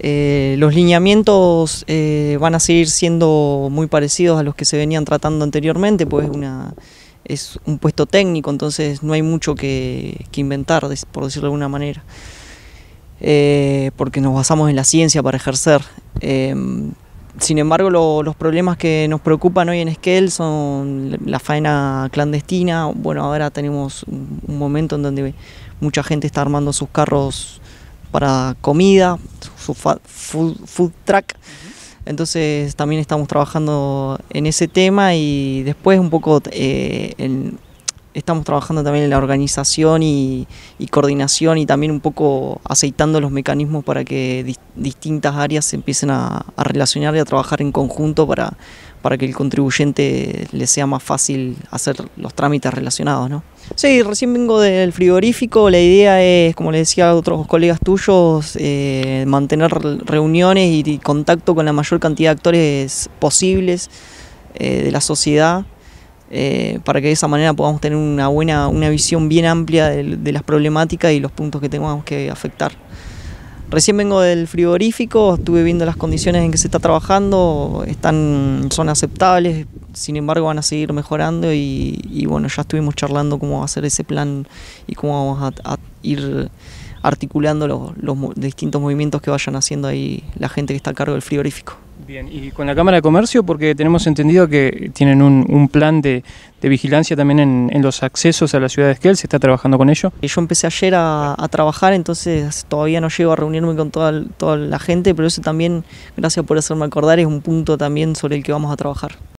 Eh, los lineamientos eh, van a seguir siendo muy parecidos a los que se venían tratando anteriormente, pues es un puesto técnico, entonces no hay mucho que, inventar, por decirlo de alguna manera, eh, porque nos basamos en la ciencia para ejercer. Em, sin embargo, los problemas que nos preocupan hoy en Esquel son la faena clandestina. Bueno, ahora tenemos un momento en donde mucha gente está armando sus carros para comida, su food, track. Entonces también estamos trabajando en ese tema y después un poco eh, estamos trabajando también en la organización y, coordinación y también un poco aceitando los mecanismos para que distintas áreas se empiecen a, a relacionar y a trabajar en conjunto para, para que el contribuyente le sea más fácil hacer los trámites relacionados, ¿no? Sí, recién vengo del frigorífico, la idea es, como le decía a otros colegas tuyos, eh, mantener reuniones y, contacto con la mayor cantidad de actores posibles eh, de la sociedad, eh, para que de esa manera podamos tener una buena, una visión bien amplia de, de las problemáticas y los puntos que tengamos que afectar. Recién vengo del frigorífico, estuve viendo las condiciones en que se está trabajando, están, son aceptables, sin embargo van a seguir mejorando y, bueno, ya estuvimos charlando cómo va a ser ese plan y cómo vamos a, ir articulando los distintos movimientos que vayan haciendo ahí la gente que está a cargo del frigorífico. Bien, y con la Cámara de Comercio, porque tenemos entendido que tienen un, un plan de, vigilancia también en, los accesos a la ciudad de Esquel, ¿se está trabajando con ello? Yo empecé ayer a, trabajar, entonces todavía no llego a reunirme con toda la gente, pero eso también, gracias por hacerme acordar, es un punto también sobre el que vamos a trabajar.